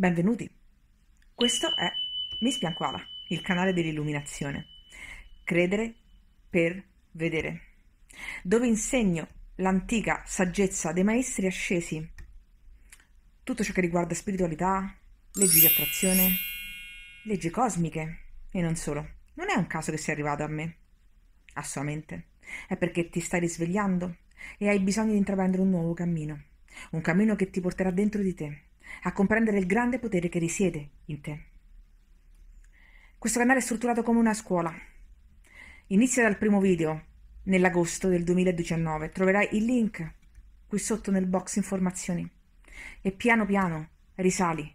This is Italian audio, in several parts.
Benvenuti! Questo è Miss Bianquala, il canale dell'illuminazione. Credere per vedere, dove insegno l'antica saggezza dei maestri ascesi, tutto ciò che riguarda spiritualità, leggi di attrazione, leggi cosmiche e non solo. Non è un caso che sei arrivato a me, assolutamente. È perché ti stai risvegliando e hai bisogno di intraprendere un nuovo cammino, un cammino che ti porterà dentro di te a comprendere il grande potere che risiede in te. Questo canale è strutturato come una scuola. Inizia dal primo video, nell'agosto del 2019. Troverai il link qui sotto nel box informazioni e piano piano risali,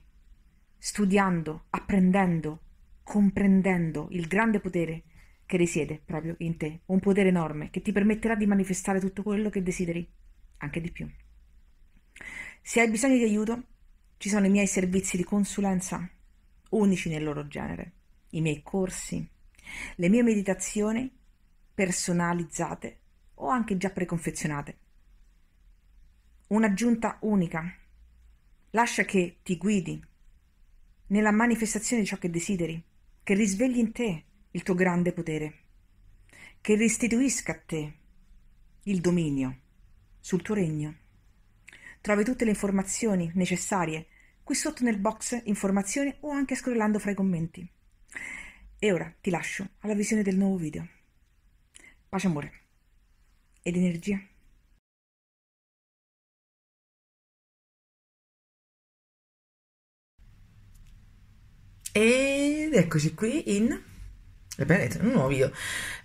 studiando, apprendendo, comprendendo il grande potere che risiede proprio in te, un potere enorme che ti permetterà di manifestare tutto quello che desideri, anche di più. Se hai bisogno di aiuto, ci sono i miei servizi di consulenza, unici nel loro genere, i miei corsi, le mie meditazioni personalizzate o anche già preconfezionate. Un'aggiunta unica. Lascia che ti guidi nella manifestazione di ciò che desideri, che risvegli in te il tuo grande potere, che restituisca a te il dominio sul tuo regno. Trovi tutte le informazioni necessarie qui sotto nel box informazioni o anche scrollando fra i commenti. E ora ti lascio alla visione del nuovo video. Pace amore ed energia. Ed eccoci qui in Benedetto, un nuovo video.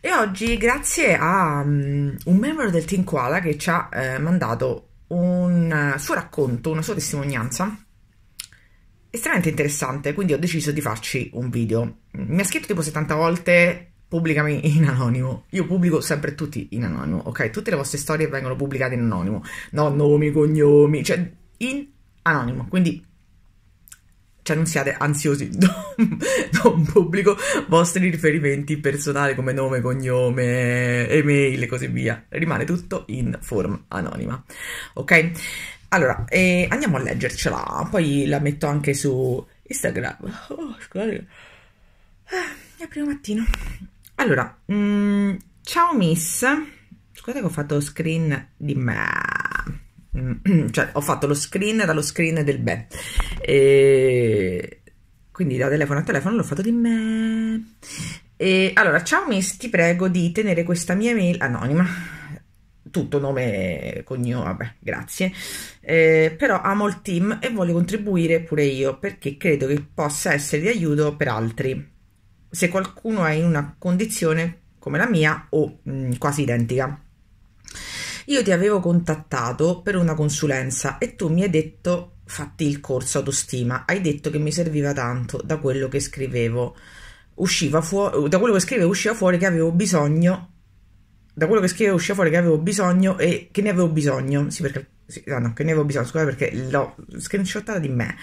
E oggi, grazie a um, un membro del Team Koala che ci ha eh, mandato un uh, suo racconto, una sua testimonianza estremamente interessante, quindi ho deciso di farci un video. Mi ha scritto tipo 70 volte pubblicami in anonimo. Io pubblico sempre tutti in anonimo, ok? Tutte le vostre storie vengono pubblicate in anonimo. No, nomi, cognomi, cioè in anonimo. Quindi cioè non siate ansiosi, non, pubblico vostri riferimenti personali come nome, cognome, email e così via. Rimane tutto in forma anonima, ok? Allora, eh, andiamo a leggercela, poi la metto anche su Instagram. Oh, scusate. Ah, è primo mattino. Allora, mm, ciao miss. Scusate che ho fatto lo screen di me. Mm, cioè, ho fatto lo screen dallo screen del beh. E... Quindi da telefono a telefono l'ho fatto di me. E... Allora, ciao miss, ti prego di tenere questa mia mail anonima tutto nome e cognome, vabbè, grazie. Eh, però amo il team e voglio contribuire pure io perché credo che possa essere di aiuto per altri. Se qualcuno è in una condizione come la mia o mh, mm, quasi identica. Io ti avevo contattato per una consulenza e tu mi hai detto fatti il corso autostima, hai detto che mi serviva tanto da quello che scrivevo. Usciva fuori da quello che scrivevo usciva fuori che avevo bisogno da quello che scrivevo usciva fuori che avevo bisogno e che ne avevo bisogno. Sì, perché sì, no, no, che ne avevo bisogno, scusate perché l'ho screenshotata di me.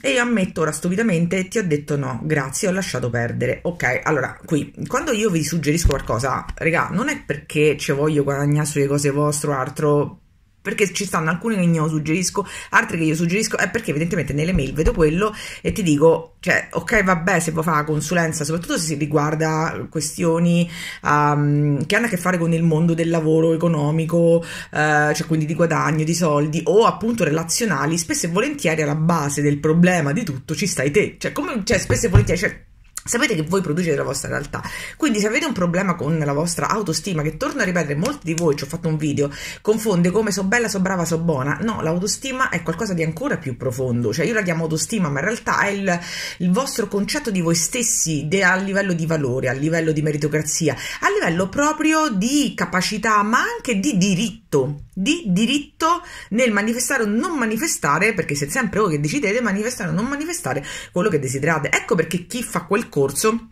E io ammetto ora stupidamente, ti ho detto no, grazie, ho lasciato perdere. Ok, allora, qui, quando io vi suggerisco qualcosa, regà, non è perché ci voglio guadagnare sulle cose vostre o altro perché ci stanno alcune che io suggerisco, altre che io suggerisco, è perché evidentemente nelle mail vedo quello e ti dico, cioè, ok, vabbè, se vuoi fare consulenza, soprattutto se si riguarda questioni um, che hanno a che fare con il mondo del lavoro economico, eh, cioè quindi di guadagno, di soldi o appunto relazionali, spesso e volentieri alla base del problema di tutto ci stai te, cioè, come, cioè spesso e volentieri, cioè, Sapete che voi producete la vostra realtà, quindi se avete un problema con la vostra autostima, che torno a ripetere, molti di voi, ci ho fatto un video, confonde come so bella, so brava, so buona. No, l'autostima è qualcosa di ancora più profondo, cioè io la chiamo autostima, ma in realtà è il, il vostro concetto di voi stessi de, a livello di valore, a livello di meritocrazia, a livello proprio di capacità, ma anche di diritto diritto, di diritto nel manifestare o non manifestare, perché siete sempre voi che decidete manifestare o non manifestare quello che desiderate. Ecco perché chi fa quel corso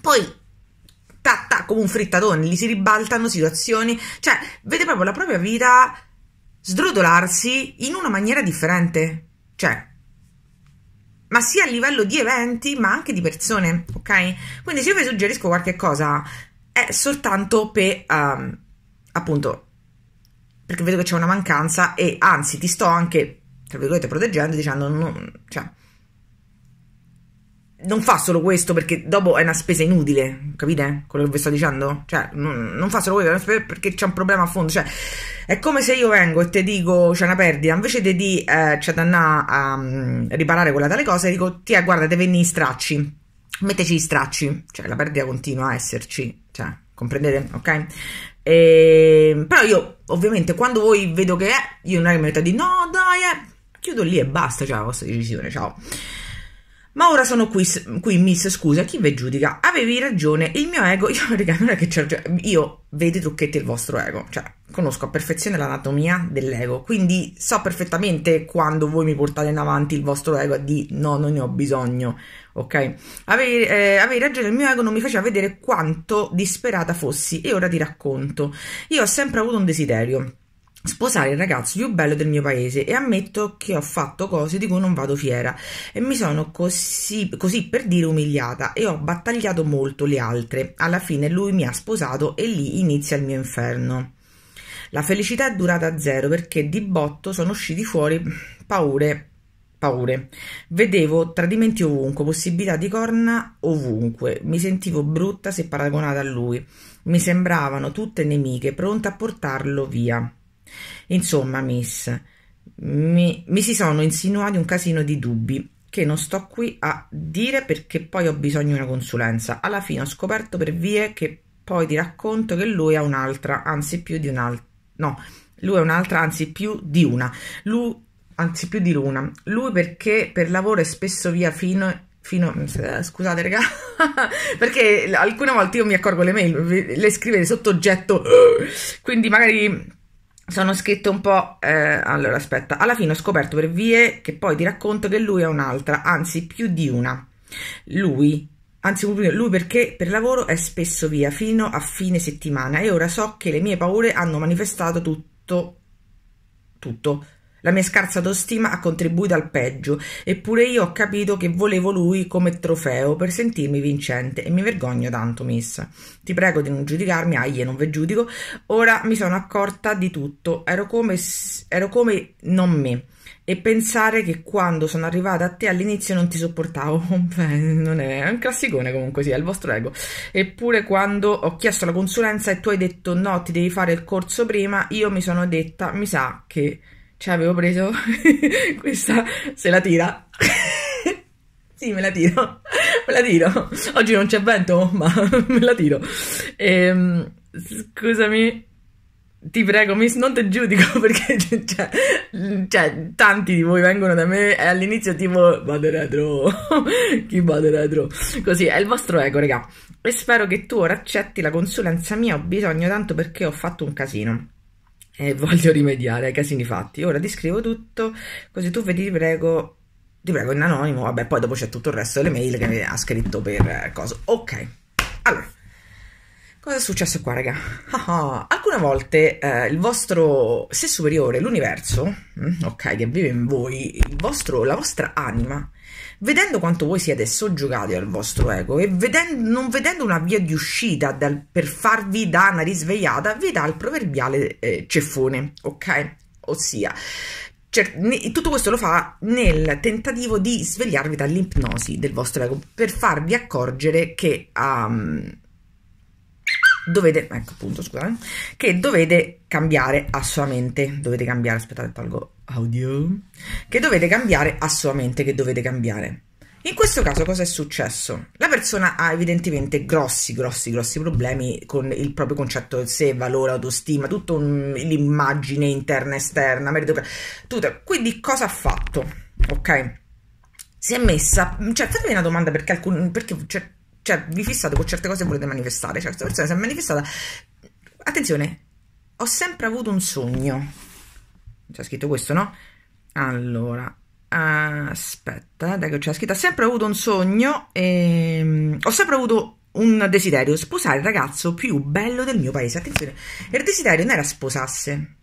poi ta, ta, come un frittatone, gli si ribaltano situazioni, cioè vede proprio la propria vita sdrodolarsi in una maniera differente, cioè ma sia a livello di eventi ma anche di persone, ok? Quindi se io vi suggerisco qualche cosa è soltanto per um, appunto perché vedo che c'è una mancanza e anzi ti sto anche, tra virgolette, proteggendo dicendo non, cioè, non fa solo questo perché dopo è una spesa inutile, capite quello che vi sto dicendo? Cioè, non, non fa solo questo perché c'è un problema a fondo, cioè, è come se io vengo e ti dico c'è una perdita, invece di, di eh, c'è da andare a mm, riparare quella tale cosa, dico ti guarda, te venni i stracci, metteci i stracci, cioè la perdita continua a esserci, cioè comprendete? Ok? E, però io, ovviamente, quando voi vedo che è, io non è che mi metto di no, dai, eh, chiudo lì e basta, c'è la vostra decisione, ciao. Ma ora sono qui, qui miss, scusa, chi vi giudica? Avevi ragione, il mio ego, io raga, non è che c'è, io vedo i trucchetti del vostro ego, cioè conosco a perfezione l'anatomia dell'ego, quindi so perfettamente quando voi mi portate in avanti il vostro ego di no, non ne ho bisogno, ok? Avevi, eh, avevi ragione, il mio ego non mi faceva vedere quanto disperata fossi e ora ti racconto. Io ho sempre avuto un desiderio sposare il ragazzo più bello del mio paese e ammetto che ho fatto cose di cui non vado fiera e mi sono così, così, per dire umiliata e ho battagliato molto le altre. Alla fine lui mi ha sposato e lì inizia il mio inferno. La felicità è durata a zero perché di botto sono usciti fuori paure paure. Vedevo tradimenti ovunque, possibilità di corna ovunque. Mi sentivo brutta se paragonata a lui. Mi sembravano tutte nemiche, pronte a portarlo via. Insomma, miss, mi, mi si sono insinuati un casino di dubbi che non sto qui a dire perché poi ho bisogno di una consulenza. Alla fine ho scoperto per vie che poi ti racconto che lui ha un'altra, anzi più di un'altra. No, lui ha un'altra, anzi più di una. Lui anzi più di l'una. Lui perché per lavoro è spesso via fino Fino, eh, scusate raga perché alcune volte io mi accorgo le mail le scrivete sotto oggetto quindi magari sono scritte un po' eh, allora aspetta alla fine ho scoperto per vie che poi ti racconto che lui è un'altra anzi più di una lui anzi lui perché per lavoro è spesso via fino a fine settimana e ora so che le mie paure hanno manifestato tutto tutto la mia scarsa autostima ha contribuito al peggio, eppure io ho capito che volevo lui come trofeo per sentirmi vincente e mi vergogno tanto, miss. Ti prego di non giudicarmi, aie, non ve giudico. Ora mi sono accorta di tutto, ero come, ero come non me. E pensare che quando sono arrivata a te all'inizio non ti sopportavo, Beh, non è, è un classicone comunque, sì, è il vostro ego. Eppure quando ho chiesto la consulenza e tu hai detto no, ti devi fare il corso prima, io mi sono detta, mi sa che cioè avevo preso questa, se la tira. sì, me la tiro, me la tiro. Oggi non c'è vento, ma me la tiro. Ehm, scusami, ti prego, mi, non te giudico perché cioè, cioè, tanti di voi vengono da me e all'inizio tipo vado retro, chi vado retro? Così, è il vostro ego, raga. E spero che tu ora accetti la consulenza mia, ho bisogno tanto perché ho fatto un casino e voglio rimediare ai casini fatti. Ora ti scrivo tutto, così tu vedi, ti prego, ti prego in anonimo. Vabbè, poi dopo c'è tutto il resto delle mail che mi ha scritto per eh, cosa. Ok, allora. Cosa è successo qua, raga? Ah, ah. Alcune volte eh, il vostro sé superiore, l'universo, mm, ok, che vive in voi, vostro, la vostra anima, vedendo quanto voi siete soggiogati al vostro ego e vedendo, non vedendo una via di uscita dal, per farvi da una risvegliata, vi dà il proverbiale eh, ceffone, ok? Ossia, cioè, tutto questo lo fa nel tentativo di svegliarvi dall'ipnosi del vostro ego per farvi accorgere che um, dovete, ecco appunto, scusate, che dovete cambiare assolutamente, dovete cambiare, aspettate, tolgo audio che dovete cambiare a sua mente che dovete cambiare. In questo caso cosa è successo? La persona ha evidentemente grossi, grossi, grossi problemi con il proprio concetto di sé, valore, autostima, tutta l'immagine interna, esterna, meritocratica, tutto. Quindi cosa ha fatto? Ok? Si è messa... Cioè, fatemi una domanda perché, alcuni perché cioè, cioè, vi fissate con certe cose e volete manifestare. Cioè, questa persona si è manifestata... Attenzione, ho sempre avuto un sogno c'è scritto questo, no? Allora, aspetta, eh, dai che c'è scritto. Ho sempre avuto un sogno e ehm, ho sempre avuto un desiderio, sposare il ragazzo più bello del mio paese. Attenzione, il desiderio non era sposasse.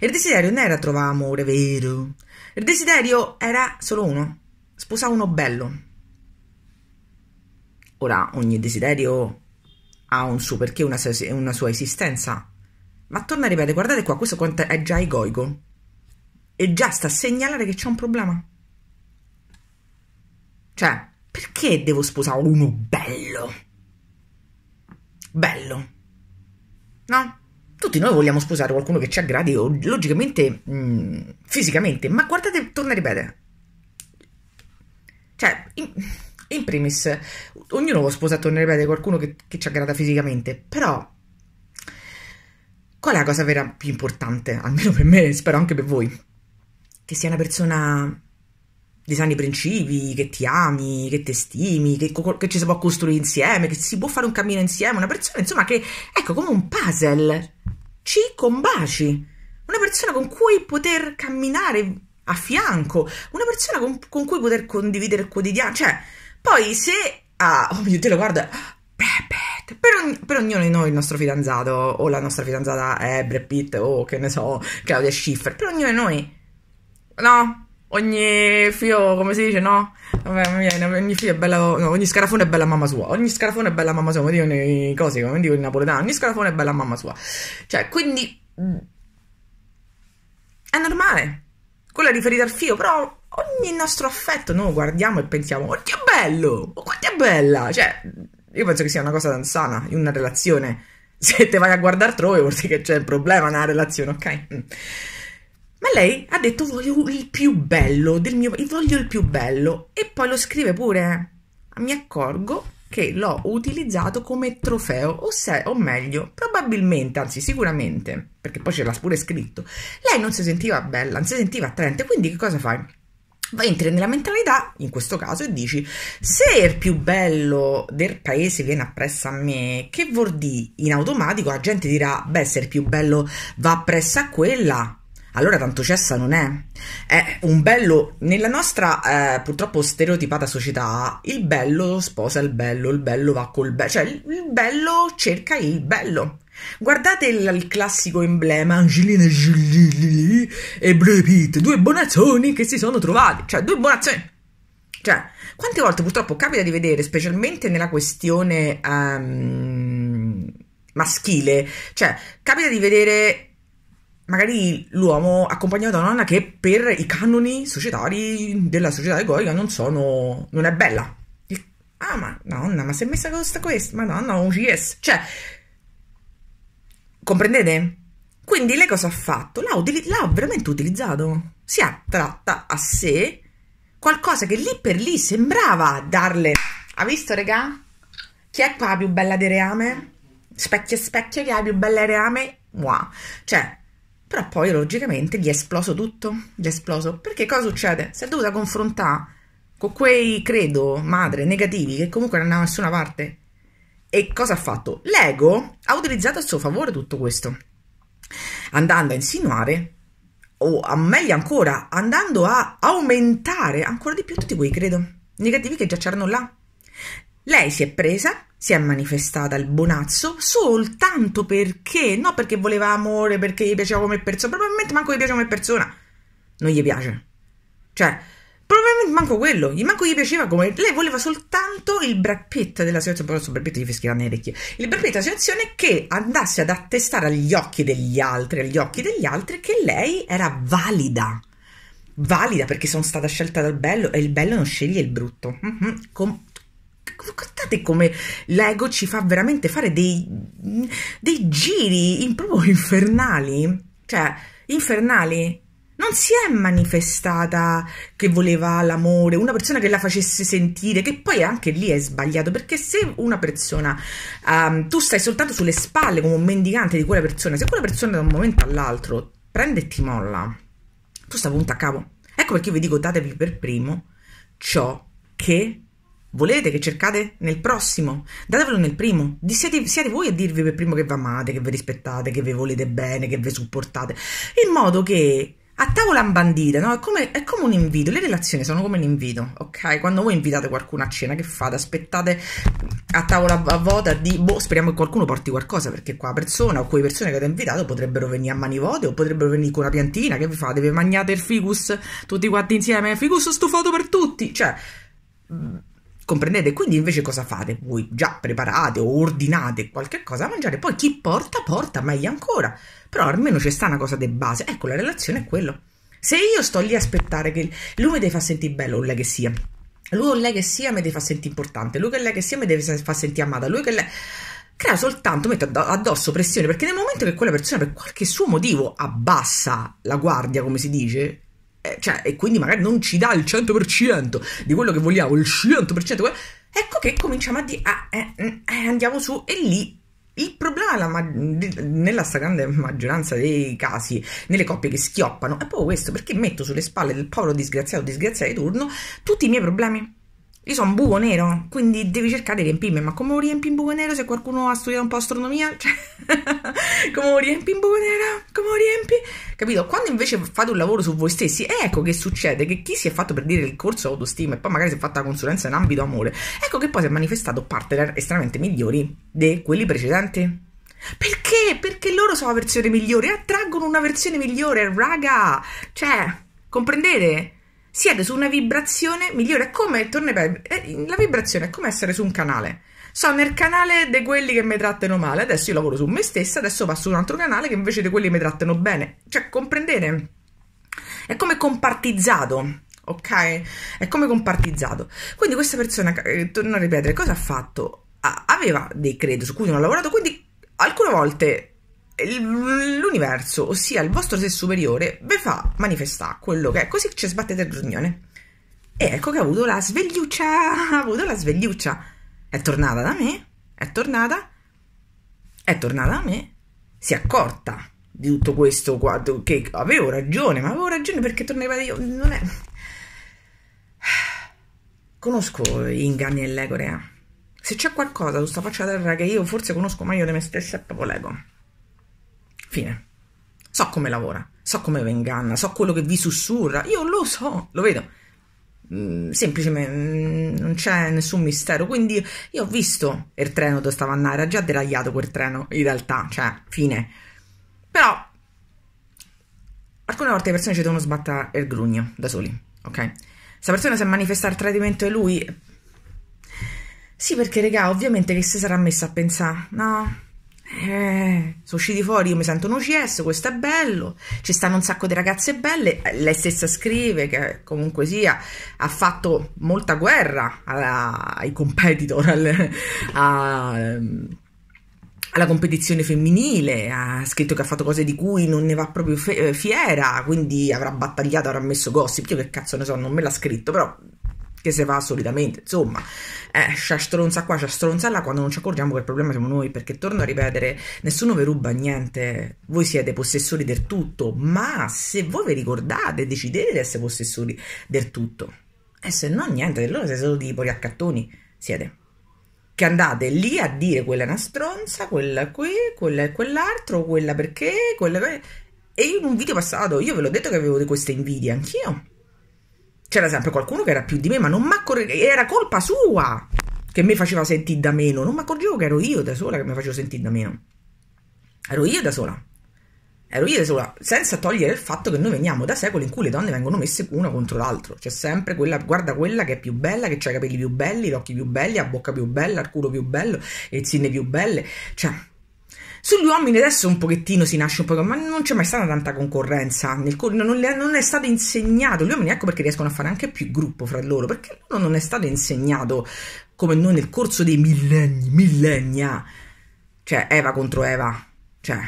Il desiderio non era trovare amore vero. Il desiderio era solo uno, sposare uno bello. Ora, ogni desiderio ha un suo perché, una sua, una sua esistenza. Ma torna a ripetere, guardate qua, questo quanto è già egoico e già sta a segnalare che c'è un problema. Cioè, perché devo sposare uno bello? Bello. No? Tutti noi vogliamo sposare qualcuno che ci aggradi, logicamente, mh, mm, fisicamente, ma guardate, torna a ripetere. Cioè, in, in primis, ognuno può sposare, torna a ripetere, qualcuno che, che ci aggrada fisicamente, però qual è la cosa vera più importante? Almeno per me, spero anche per voi che sia una persona di sani principi, che ti ami, che ti stimi, che, che, ci si può costruire insieme, che si può fare un cammino insieme, una persona insomma che, ecco, come un puzzle, ci combaci, una persona con cui poter camminare a fianco, una persona con, con cui poter condividere il quotidiano, cioè, poi se, ah, oh mio Dio, guarda, per, ogni, per, ognuno di noi il nostro fidanzato o la nostra fidanzata è Brad Pitt o che ne so, Claudia Schiffer, per ognuno di noi No, ogni fio, come si dice, no? Vabbè, viene, ogni fio è bella, no, ogni scarafone è bella mamma sua, ogni scarafone è bella mamma sua, come dicono i cosi, come dicono i napoletani, ogni scarafone è bella mamma sua. Cioè, quindi... Mm, è normale. Quella è riferita al fio, però ogni nostro affetto noi guardiamo e pensiamo, oh, che bello, oh, quanto è bella. Cioè, io penso che sia una cosa sana in una relazione. Se te vai a guardare altrove vuol dire che c'è il problema nella relazione, ok? Mm. Ma lei ha detto voglio il più bello del mio... voglio il più bello e poi lo scrive pure. Mi accorgo che l'ho utilizzato come trofeo, o, se, o meglio, probabilmente, anzi sicuramente, perché poi ce l'ha pure scritto, lei non si sentiva bella, non si sentiva attraente, quindi che cosa fai? Vai entri nella mentalità, in questo caso, e dici: Se il più bello del paese viene appresso a me, che vuol dire in automatico? La gente dirà: Beh, se il più bello va appresso a quella, allora tanto cessa non è. È un bello, nella nostra eh, purtroppo stereotipata società, il bello sposa il bello, il bello va col bello, cioè il, bello cerca il bello. Guardate il, il classico emblema Angelina Jolie e Brad Pitt, due bonazzoni che si sono trovati, cioè due bonazzoni. Cioè, quante volte purtroppo capita di vedere, specialmente nella questione um, maschile, cioè capita di vedere magari l'uomo accompagnato da una nonna che per i canoni societari della società egoica non sono, non è bella. Ah, ma nonna, ma si è messa questa questa? Ma nonna, OGS. Cioè, comprendete? Quindi lei cosa ha fatto? L'ha, utili- l'ha veramente utilizzato. Si è attratta a sé qualcosa che lì per lì sembrava darle. Ha visto, regà? Chi è qua la più bella di reame? Specchio, specchio, chi è la più bella di reame? Wow. Cioè, però poi logicamente gli è esploso tutto, gli è esploso. Perché cosa succede? Si è dovuta confrontare con quei, credo, madre negativi che comunque non andavano da nessuna parte. E cosa ha fatto? L'ego ha utilizzato a suo favore tutto questo, andando a insinuare, o a meglio ancora, andando a aumentare ancora di più tutti quei credo negativi che già c'erano là. Lei si è presa, si è manifestata il Bonazzo soltanto perché, no perché voleva amore, perché gli piaceva come persona, probabilmente manco gli piace come persona, non gli piace. Cioè, probabilmente manco quello, gli manco gli piaceva come... Lei voleva soltanto il Brad Pitt della situazione, però il Brad Pitt gli fischiava nelle orecchie, il Brad Pitt della situazione che andasse ad attestare agli occhi degli altri, agli occhi degli altri, che lei era valida. Valida perché sono stata scelta dal bello e il bello non sceglie il brutto. Mm-hmm. Com- Guardate come l'ego ci fa veramente fare dei, dei giri in, proprio infernali. Cioè, infernali. Non si è manifestata che voleva l'amore, una persona che la facesse sentire, che poi anche lì è sbagliato, perché se una persona, um, tu stai soltanto sulle spalle come un mendicante di quella persona, se quella persona da un momento all'altro prende e ti molla, tu stai punto a capo. Ecco perché io vi dico datevi per primo ciò che volete, che cercate nel prossimo, datevelo nel primo. Siete, siete voi a dirvi per primo che vi amate, che vi rispettate, che vi volete bene, che vi supportate, in modo che a tavola imbandita, no? È come, è come, un invito, le relazioni sono come un invito, ok? Quando voi invitate qualcuno a cena, che fate? Aspettate a tavola a vuota di, boh, speriamo che qualcuno porti qualcosa, perché qua persona o quelle persone che avete invitato potrebbero venire a mani vuote o potrebbero venire con una piantina, che vi fate? Vi mangiate il ficus tutti quanti insieme? Ficus stufato per tutti, cioè... Comprendete? Quindi invece cosa fate? Voi già preparate o ordinate qualche cosa da mangiare, poi chi porta, porta, meglio ancora. Però almeno c'è sta una cosa di base. Ecco, la relazione è quello. Se io sto lì a aspettare che lui mi deve far sentire bello, o lei che sia, lui o lei che sia mi deve far sentire importante, lui che lei che sia mi deve far sentire amata, lui che lei... Crea soltanto, metto addosso pressione, perché nel momento che quella persona per qualche suo motivo abbassa la guardia, come si dice, eh, cioè, e quindi magari non ci dà il 100% di quello che vogliamo, il 100%, ecco che cominciamo a dire, ah, eh, mm, eh, andiamo su e lì il problema ma- nella stragrande maggioranza dei casi, nelle coppie che schioppano, è proprio questo, perché metto sulle spalle del povero disgraziato disgraziato di turno tutti i miei problemi. Io sono un buco nero, quindi devi cercare di riempirmi. Ma come riempi un buco nero se qualcuno ha studiato un po' astronomia? Cioè, come riempi un buco nero? Come riempi? capito? Quando invece fate un lavoro su voi stessi, eh, ecco che succede che chi si è fatto per dire il corso autostima e poi magari si è fatta consulenza in ambito amore, ecco che poi si è manifestato partner estremamente migliori di quelli precedenti. Perché? Perché loro sono la versione migliore, attraggono una versione migliore, raga! Cioè, comprendete? Siete su una vibrazione migliore, è come, torna eh, la vibrazione è come essere su un canale sono nel canale di quelli che mi trattano male. Adesso io lavoro su me stessa, adesso passo su un altro canale che invece di quelli mi trattano bene. Cioè, comprendete? È come compartizzato ok? È come compartizzato. Quindi questa persona, eh, torno a ripetere, cosa ha fatto? aveva dei credo su cui non ha lavorato, quindi alcune volte l'universo, ossia il vostro sé superiore, vi fa manifestare quello che è, così ci sbattete il grugnone. E ecco che ha avuto la svegliuccia, ha avuto la svegliuccia è tornata da me, è tornata, è tornata da me, si è accorta di tutto questo qua, che avevo ragione, ma avevo ragione perché tornava io, non è... Conosco gli inganni dell'ego, rea. Se c'è qualcosa su sta faccia terra che io forse conosco meglio di me stessa, è proprio l'ego. Fine. So come lavora, so come vi inganna, so quello che vi sussurra, io lo so, lo vedo. Mm, semplicemente mm, non c'è nessun mistero quindi io ho visto il treno dove stava andando era già deragliato quel treno in realtà cioè fine però alcune volte le persone ci devono sbattere il grugno da soli ok questa persona si è manifestata il tradimento di lui sì perché regà ovviamente che si sarà messa a pensare no eh, sono usciti fuori, io mi sento un OCS, questo è bello, ci stanno un sacco di ragazze belle, lei stessa scrive che comunque sia, ha fatto molta guerra alla, ai competitor, alle, a, ehm, alla competizione femminile, ha scritto che ha fatto cose di cui non ne va proprio eh, fiera, quindi avrà battagliato, avrà messo gossip, io che cazzo ne so, non me l'ha scritto, però che se va solitamente, insomma, eh, c'è stronza qua, c'è stronza là, quando non ci accorgiamo che il problema siamo noi, perché torno a ripetere, nessuno vi ruba niente, voi siete possessori del tutto, ma se voi vi ricordate, decidete di essere possessori del tutto, e se no niente, allora siete solo tipo riaccattoni, siete. Che andate lì a dire quella è una stronza, quella qui, quella è quell'altro, quella perché, quella... E in un video passato io ve l'ho detto che avevo questa invidia, anch'io c'era sempre qualcuno che era più di me, ma non mi accorgevo, era colpa sua che mi faceva sentire da meno, non mi accorgevo che ero io da sola che mi facevo sentire da meno. Ero io da sola. Ero io da sola, senza togliere il fatto che noi veniamo da secoli in cui le donne vengono messe una contro l'altro. C'è sempre quella, guarda quella che è più bella, che ha i capelli più belli, gli occhi più belli, la bocca più bella, il culo più bello, le zinne più belle. Cioè, sugli uomini adesso un pochettino si nasce un po', ma non c'è mai stata tanta concorrenza, nel, non, le, non, è stato insegnato, gli uomini ecco perché riescono a fare anche più gruppo fra loro, perché loro non è stato insegnato come noi nel corso dei millenni, millennia, cioè Eva contro Eva, cioè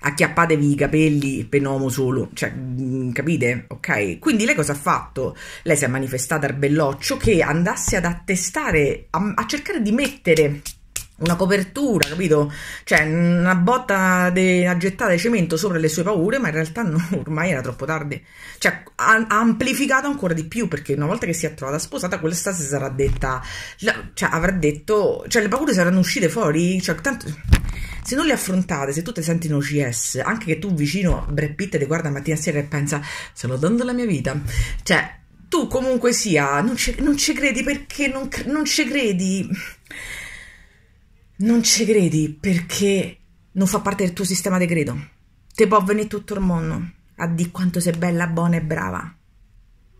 acchiappatevi i capelli per uomo solo, cioè, mm, capite? Ok? Quindi lei cosa ha fatto? Lei si è manifestata al belloccio che andasse ad attestare, a, a cercare di mettere una copertura, capito? Cioè, una botta de, una gettata di cemento sopra le sue paure, ma in realtà no, ormai era troppo tardi. Cioè, ha, ha amplificato ancora di più, perché una volta che si è trovata sposata, questa si sarà detta... Cioè, avrà detto... Cioè, le paure saranno uscite fuori? Cioè, tanto... Se non le affrontate, se tu ti senti in OCS, anche che tu vicino Brad Pitt ti guarda mattina sera e pensa, se lo dando la mia vita. Cioè, tu comunque sia, non ci, non ci credi perché non, non ci credi non ci credi perché non fa parte del tuo sistema di credo. Te può venire tutto il mondo a di quanto sei bella, buona e brava.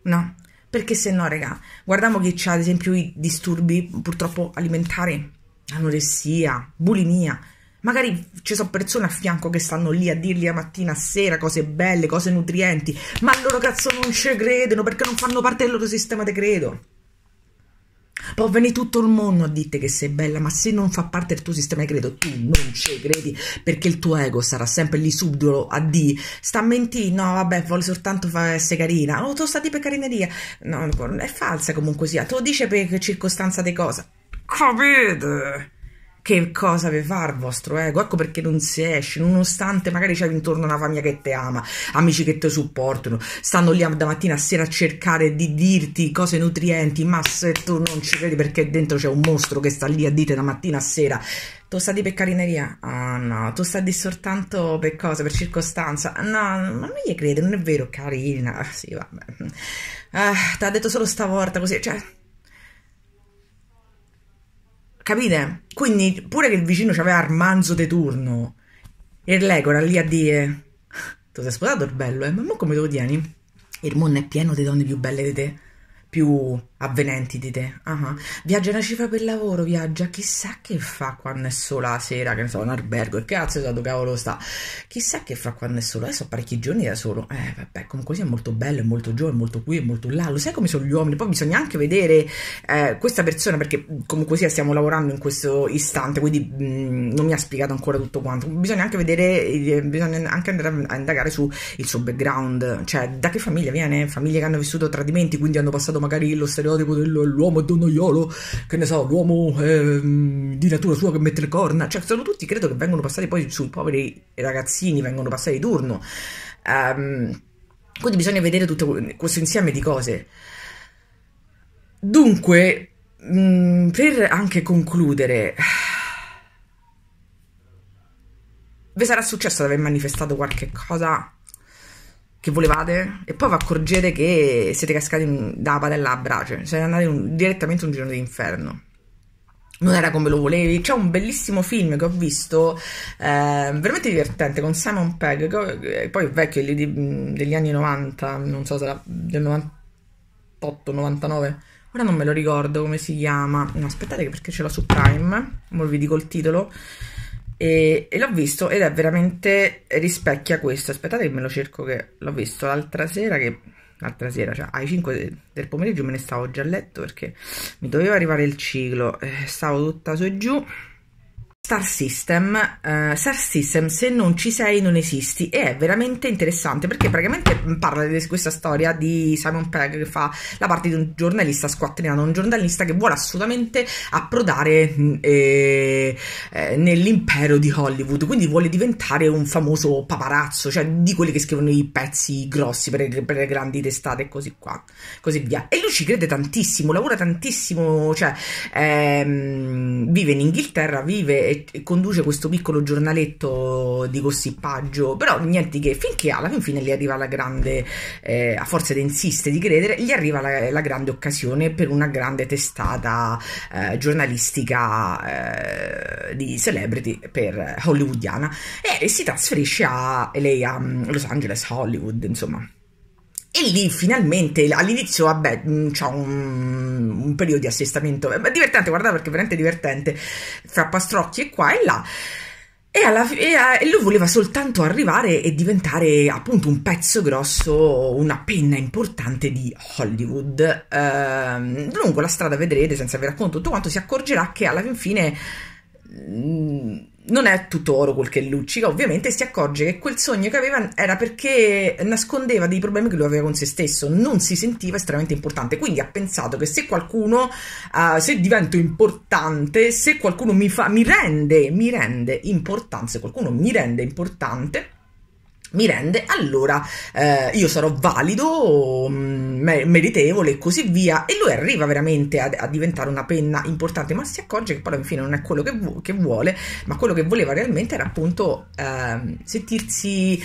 No, perché se no, raga, guardiamo chi c'ha ad esempio i disturbi purtroppo alimentari, anoressia, bulimia. Magari ci sono persone a fianco che stanno lì a dirgli la mattina, a sera cose belle, cose nutrienti, ma loro cazzo non ci credono perché non fanno parte del loro sistema di credo. Può venire tutto il mondo a dirti che sei bella, ma se non fa parte del tuo sistema di credo, tu non ci credi perché il tuo ego sarà sempre lì subdolo a di sta mentendo, no vabbè, vuole soltanto fare essere carina, o oh, tu stati per carineria, no, è falsa comunque sia, te lo dice per circostanza di cosa. Capite? che cosa vi fa il vostro ego, ecco perché non si esce, nonostante magari c'è intorno una famiglia che ti ama, amici che ti supportano, stanno lì da mattina a sera a cercare di dirti cose nutrienti, ma se tu non ci credi perché dentro c'è un mostro che sta lì a dite da mattina a sera, tu sta di per carineria? Ah no, tu sta di soltanto per cosa, per circostanza? No, ma non gli crede, non è vero, carina, ah, sì vabbè, ah, ti ha detto solo stavolta così, cioè Capite? Quindi pure che il vicino c'aveva Armanzo di turno e l'ego era lì a dire tu sei sposato il bello, eh? ma mo come te lo tieni? Il mondo è pieno di donne più belle di te, più avvenenti di te. Uh-huh. Viaggia una cifra per lavoro, viaggia. Chissà che fa quando è sola la sera, che ne so, un albergo, e cazzo sa dove cavolo sta. Chissà che fa quando è sola. Adesso parecchi giorni da solo. Eh, vabbè, comunque sia molto bello, è molto giovane, molto qui, è molto là. Lo sai come sono gli uomini? Poi bisogna anche vedere eh, questa persona, perché comunque sia stiamo lavorando in questo istante, quindi mh, mm, non mi ha spiegato ancora tutto quanto. Bisogna anche vedere, eh, bisogna anche andare a indagare sul suo background, cioè da che famiglia viene, famiglie che hanno vissuto tradimenti, quindi hanno passato magari lo stereotipo stereotipo dell'uomo donnoiolo, che ne so, l'uomo eh, di natura sua che mette le corna, cioè sono tutti, credo che vengono passati poi sui poveri ragazzini, vengono passati di turno. Um, quindi bisogna vedere tutto questo insieme di cose. Dunque, mh, mm, per anche concludere, vi sarà successo di aver manifestato qualche cosa che volevate e poi vi accorgete che siete cascati in, dalla padella a brace, cioè, siete andati un, direttamente in un giro d'inferno non era come lo volevi. C'è un bellissimo film che ho visto, eh, veramente divertente, con Simon Pegg, ho, poi vecchio di, degli anni 90, non so se era del 98, 99. Ora non me lo ricordo come si chiama. No, aspettate perché ce l'ho su Prime, ora vi dico il titolo. E, e l'ho visto ed è veramente rispecchia questo. Aspettate che me lo cerco che l'ho visto l'altra sera che l'altra sera, cioè alle 5 del pomeriggio me ne stavo già a letto perché mi doveva arrivare il ciclo, eh, stavo tutta su e giù Star System, uh, Star System, se non ci sei non esisti e è veramente interessante perché praticamente parla di questa storia di Simon Pegg che fa la parte di un giornalista squattrinato, un giornalista che vuole assolutamente approdare eh, eh, nell'impero di Hollywood, quindi vuole diventare un famoso paparazzo, cioè di quelli che scrivono i pezzi grossi per, per le grandi testate e così, qua, così via. E lui ci crede tantissimo, lavora tantissimo, cioè ehm, vive in Inghilterra, vive che conduce questo piccolo giornaletto di gossipaggio, però niente che finché alla fine gli arriva la grande, eh, a forza di insistere, di credere, gli arriva la, la grande occasione per una grande testata eh, giornalistica eh, di celebrity per hollywoodiana e si trasferisce a, lei a mm, Los Angeles, Hollywood, insomma. E lì finalmente all'inizio, vabbè, mm, c'è un, un, periodo di assestamento. È eh, divertente, guardate perché è veramente divertente. Fra pastrocchi e qua e là. E, alla, e, e, lui voleva soltanto arrivare e diventare appunto un pezzo grosso, una penna importante di Hollywood. Ehm, lungo la strada vedrete, senza vi racconto tutto quanto, si accorgerà che alla fin fine mh, mm, non è tutto oro quel che luccica, ovviamente si accorge che quel sogno che aveva era perché nascondeva dei problemi che lui aveva con se stesso, non si sentiva estremamente importante, quindi ha pensato che se qualcuno, uh, se divento importante, se qualcuno mi, fa, mi rende, mi rende importante, se qualcuno mi rende importante, mi rende, allora eh, io sarò valido, mm, meritevole e così via. E lui arriva veramente a, a, diventare una penna importante, ma si accorge che poi alla fine non è quello che, vu- che, vuole, ma quello che voleva realmente era appunto eh, sentirsi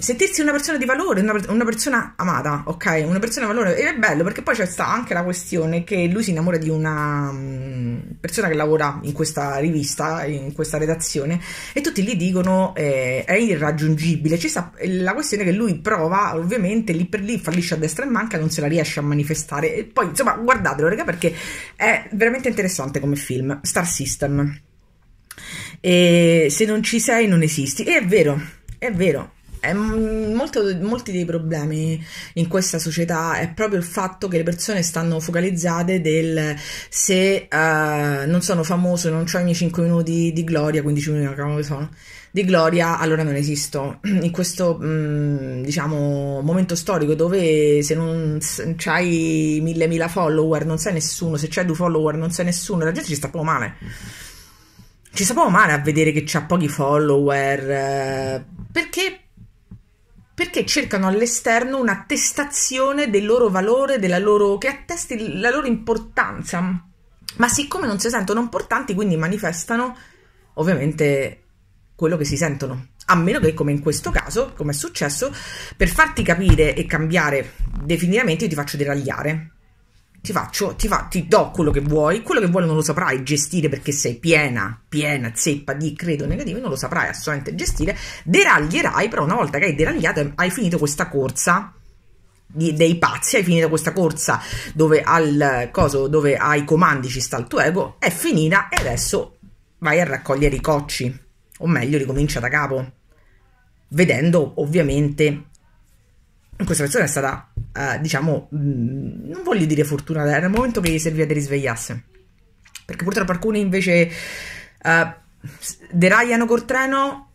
sentirsi una persona di valore, una, una, persona amata, ok? Una persona di valore. Ed è bello perché poi c'è sta anche la questione che lui si innamora di una mm, persona che lavora in questa rivista, in questa redazione, e tutti gli dicono eh, è irraggiungibile. C'è sta la questione che lui prova, ovviamente, lì per lì fallisce a destra e manca, non se la riesce a manifestare. E poi, insomma, guardatelo, raga, perché è veramente interessante come film. Star System. E se non ci sei, non esisti. E è vero, è vero eh, molto, molti dei problemi in questa società è proprio il fatto che le persone stanno focalizzate del se uh, non sono famoso, non ho i miei 5 minuti di gloria, 15 minuti, come sono, di gloria, allora non esisto. In questo, mh, mm, diciamo, momento storico dove se non hai mille mila follower non sai nessuno, se c'hai due follower non sai nessuno, la gente ci sta proprio male. Ci sta proprio male a vedere che c'ha pochi follower, eh, perché perché cercano all'esterno un'attestazione del loro valore, della loro, che attesti la loro importanza. Ma siccome non si sentono importanti, quindi manifestano ovviamente quello che si sentono. A meno che, come in questo caso, come è successo, per farti capire e cambiare definitivamente, io ti faccio deragliare ti faccio, ti, fa, ti do quello che vuoi, quello che vuoi non lo saprai gestire perché sei piena, piena, zeppa di credo negativo, non lo saprai assolutamente gestire, deraglierai, però una volta che hai deragliato hai finito questa corsa di, dei pazzi, hai finito questa corsa dove, al, coso, dove ai comandi ci sta il tuo ego, è finita e adesso vai a raccogliere i cocci, o meglio ricomincia da capo, vedendo ovviamente questa persona è stata, eh, diciamo, mh, mm, non voglio dire fortunata, era il momento che gli serviva di risvegliarsi. Perché purtroppo alcuni invece eh, deragliano col treno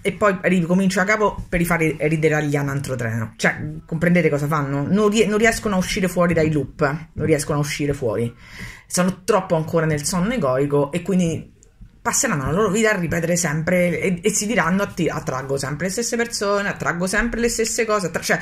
e poi ricomincio a capo per rifare rideragliare un altro treno. Cioè, comprendete cosa fanno? Non, ries non, riescono a uscire fuori dai loop, non riescono a uscire fuori. Sono troppo ancora nel sonno egoico e quindi passeranno la loro vita a ripetere sempre e, e si diranno atti, attraggo sempre le stesse persone, attraggo sempre le stesse cose, attra- cioè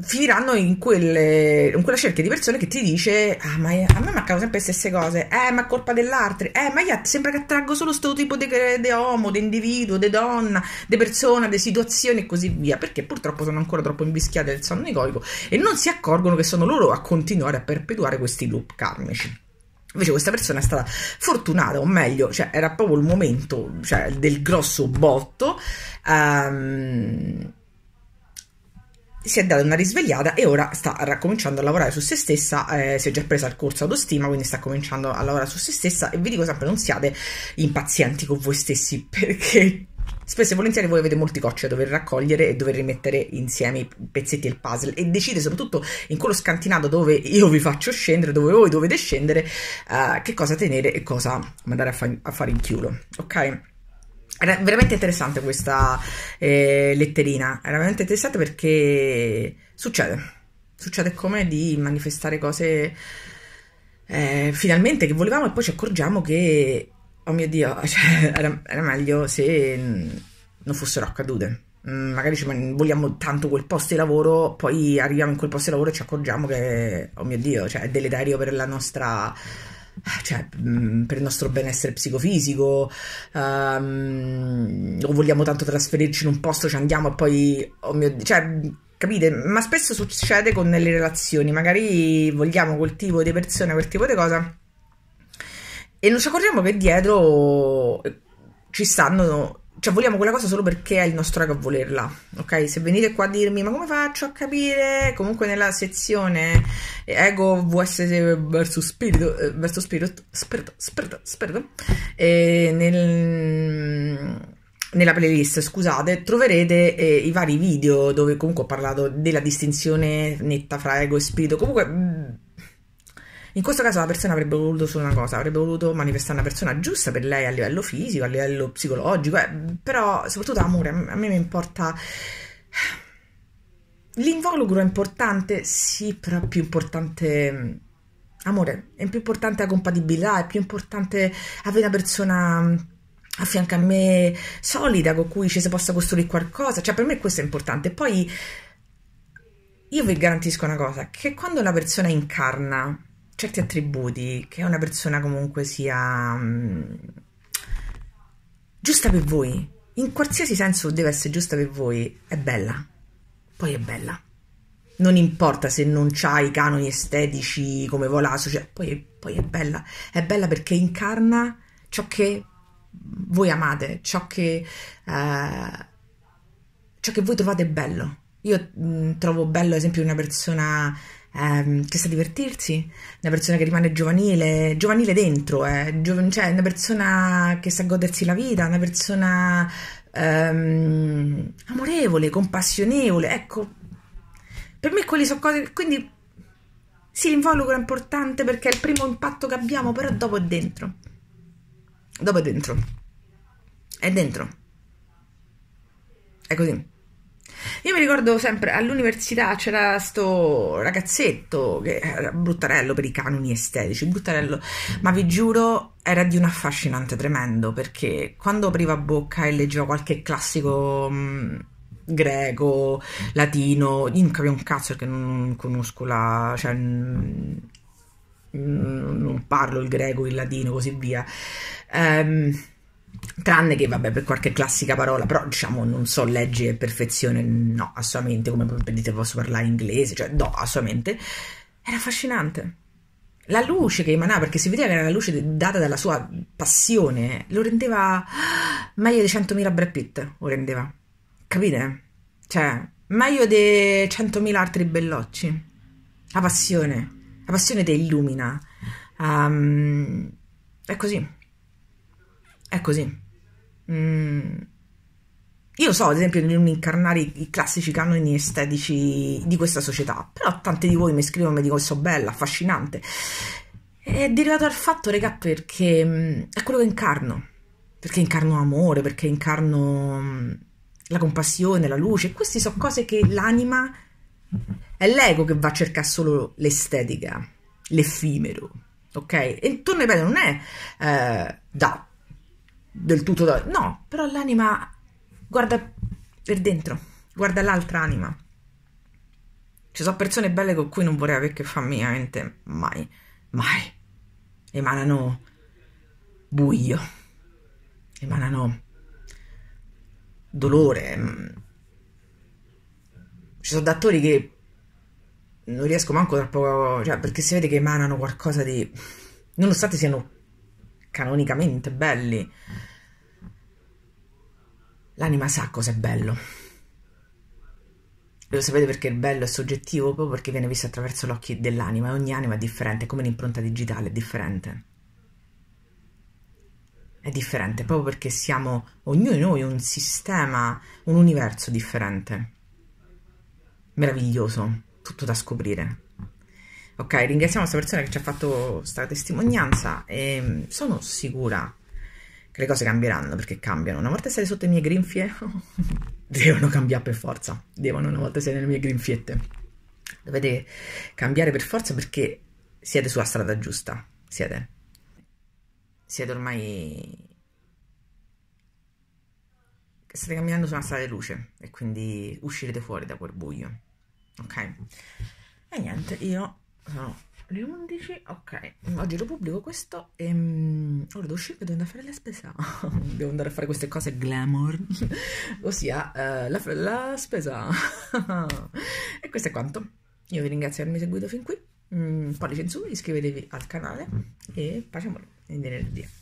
finiranno in, quelle, in, quella cerchia di persone che ti dice ah ma a me mancano sempre le stesse cose, eh ma colpa dell'altro, eh ma io sembra che attraggo solo questo tipo di uomo, di individuo, di donna, di persona, di situazione e così via, perché purtroppo sono ancora troppo invischiate del sonno egoico e non si accorgono che sono loro a continuare a perpetuare questi loop karmici. Invece questa persona è stata fortunata, o meglio, cioè era proprio il momento cioè, del grosso botto. Um, si è data una risvegliata e ora sta cominciando a lavorare su se stessa, eh, si è già presa il corso autostima, quindi sta cominciando a lavorare su se stessa e vi dico sempre non siate impazienti con voi stessi perché spesso e volentieri voi avete molti cocci da dover raccogliere e dover rimettere insieme i pezzetti del puzzle e decide soprattutto in quello scantinato dove io vi faccio scendere, dove voi dovete scendere, uh, che cosa tenere e cosa mandare a, fa- a fare in chiulo, ok? Era veramente interessante questa eh, letterina, era veramente interessante perché succede, succede come di manifestare cose... Eh, finalmente che volevamo e poi ci accorgiamo che oh mio Dio, cioè, era, era, meglio se mm, non fossero accadute. Mm, magari cioè, vogliamo tanto quel posto di lavoro, poi arriviamo in quel posto di lavoro e ci accorgiamo che, oh mio Dio, cioè, è deleterio per la nostra cioè, mm, per il nostro benessere psicofisico, um, o vogliamo tanto trasferirci in un posto, ci andiamo e poi, oh mio Dio, cioè, capite? Ma spesso succede con le relazioni, magari vogliamo quel tipo di persona, quel tipo di cosa e non ci accorgiamo che dietro eh, ci stanno. Cioè, vogliamo quella cosa solo perché è il nostro ego a volerla. Ok? Se venite qua a dirmi, ma come faccio a capire? Comunque, nella sezione eh, ego vs verso spirito, eh, verso spirit, spirito, spirito, spirito, e nel nella playlist, scusate, troverete eh, i vari video dove comunque ho parlato della distinzione netta fra ego e spirito. Comunque mh, mm, in questo caso la persona avrebbe voluto solo una cosa, avrebbe voluto manifestare una persona giusta per lei a livello fisico, a livello psicologico, eh, però soprattutto amore, a me mi importa... L'involucro è importante, sì, però più importante mm, amore, è più importante la compatibilità, è più importante avere una persona mm, a fianco a me solida con cui ci si possa costruire qualcosa, cioè per me questo è importante. Poi io vi garantisco una cosa, che quando una persona incarna certi attributi, che una persona comunque sia mm, giusta per voi, in qualsiasi senso deve essere giusta per voi, è bella. Poi è bella. Non importa se non ha i canoni estetici come vuole cioè, poi, poi è bella. È bella perché incarna ciò che voi amate, ciò che, eh, ciò che voi trovate bello. Io mh, mm, trovo bello, ad esempio, una persona ehm, che sa divertirsi, una persona che rimane giovanile, giovanile dentro, eh, giovan- cioè una persona che sa godersi la vita, una persona ehm, amorevole, compassionevole, ecco, per me quelle sono cose, quindi sì, l'involucro è importante perché è il primo impatto che abbiamo, però dopo è dentro, dopo è dentro, è dentro, è così. Io mi ricordo sempre all'università c'era questo ragazzetto che era bruttarello per i canoni estetici, bruttarello, ma vi giuro era di un affascinante tremendo perché quando apriva bocca e leggeva qualche classico mh, greco, latino, io non capivo un cazzo perché non conosco la... Cioè, mh, non parlo il greco, il latino, così via. Um, tranne che vabbè per qualche classica parola però diciamo non so leggere perfezione no assolutamente come dite posso parlare inglese cioè no assolutamente era affascinante la luce che emanava perché si vedeva che era la luce data dalla sua passione lo rendeva meglio di 100.000 Brad Pitt lo rendeva capite? cioè meglio di 100.000 altri bellocci la passione la passione ti illumina um, è così è così. Mm. Io so, ad esempio, di non incarnare i classici canoni estetici di questa società, però tanti di voi mi scrivono e mi dicono so bella, affascinante. È derivato dal fatto, regà, perché mm, è quello che incarno. Perché incarno amore, perché incarno mm, la compassione, la luce. Queste sono cose che l'anima... È l'ego che va a cercare solo l'estetica, l'effimero, ok? E intorno ai piedi non è eh, da del tutto da... No, però l'anima guarda per dentro, guarda l'altra anima. Ci sono persone belle con cui non vorrei avere che fare veramente mai, mai. Emanano buio, emanano dolore. Mm. Ci sono attori che non riesco manco troppo, cioè perché si vede che emanano qualcosa di... nonostante siano canonicamente belli, l'anima sa cosa è bello. Lo sapete perché il bello è soggettivo? Proprio perché viene visto attraverso gli occhi dell'anima e ogni anima è differente, come l'impronta digitale è differente. È differente proprio perché siamo ognuno di noi un sistema, un universo differente. Meraviglioso, tutto da scoprire. Ok, ringraziamo questa persona che ci ha fatto questa testimonianza e mm, sono sicura che le cose cambieranno perché cambiano. Una volta sei sotto le mie grinfie, devono cambiare per forza. Devono, una volta sei nelle mie grinfiette, dovete cambiare per forza perché siete sulla strada giusta. Siete. Siete ormai state camminando su una strada di luce e quindi uscirete fuori da quel buio. Ok? E niente, io sono le 11, ok, oggi lo pubblico questo e um, ora devo uscire, devo andare a fare la spesa, devo andare a fare queste cose glamour, ossia uh, la, la, spesa. e questo è quanto, io vi ringrazio per avermi seguito fin qui, mm, pollice in su, iscrivetevi al canale mm. e pace amore venerdì.